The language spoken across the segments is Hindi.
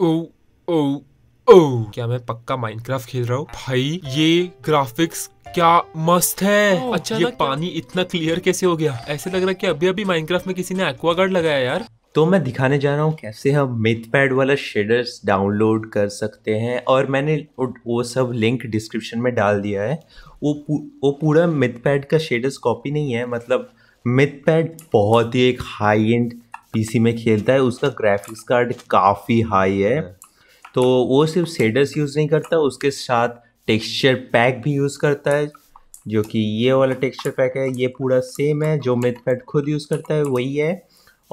ओ ओ ओ क्या मैं पक्का माइनक्राफ्ट खेल रहा हूँ भाई ये ग्राफिक्स क्या मस्त है ओ, अच्छा ये पानी इतना क्लियर कैसे हो गया ऐसे लग रहा है कि अभी अभी माइनक्राफ्ट में किसी ने एक्वागार्ड लगाया यार तो मैं दिखाने जा रहा हूँ कैसे हम मिथपैड वाला शेडर्स डाउनलोड कर सकते हैं और मैंने वो सब लिंक डिस्क्रिप्शन में डाल दिया है वो पू, वो पूरा मिथपैड का शेडर्स कॉपी नहीं है मतलब मिथपैड बहुत ही एक हाई एंड पीसी में खेलता है उसका ग्राफिक्स कार्ड काफ़ी हाई है तो वो सिर्फ सेडर्स यूज़ नहीं करता उसके साथ टेक्सचर पैक भी यूज़ करता है जो कि ये वाला टेक्सचर पैक है ये पूरा सेम है जो मेथपैड खुद यूज़ करता है वही है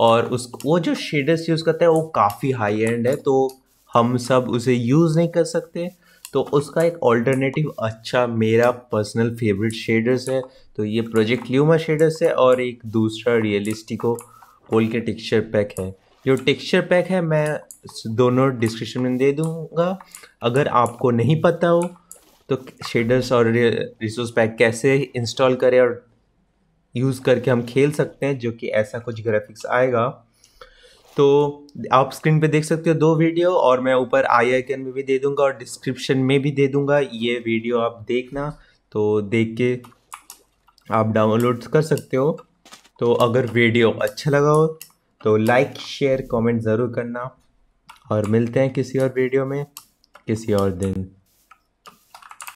और उस वो जो शेडर्स यूज़ करता है वो काफ़ी हाई एंड है तो हम सब उसे यूज़ नहीं कर सकते तो उसका एक ऑल्टरनेटिव अच्छा मेरा पर्सनल फेवरेट शेडर्स है तो ये प्रोजेक्ट ल्यूमा शेडर्स है और एक दूसरा रियलिस्टिको कोल के टेक्सचर पैक है जो टेक्सचर पैक है मैं दोनों डिस्क्रिप्शन में दे दूंगा अगर आपको नहीं पता हो तो शेडर्स और रिसोर्स पैक कैसे इंस्टॉल करें और यूज़ करके हम खेल सकते हैं जो कि ऐसा कुछ ग्राफिक्स आएगा तो आप स्क्रीन पे देख सकते हो दो वीडियो और मैं ऊपर आई आइकन में भी दे दूंगा और डिस्क्रिप्शन में भी दे दूंगा ये वीडियो आप देखना तो देख के आप डाउनलोड कर सकते हो तो अगर वीडियो अच्छा लगा हो तो लाइक शेयर कमेंट ज़रूर करना और मिलते हैं किसी और वीडियो में किसी और दिन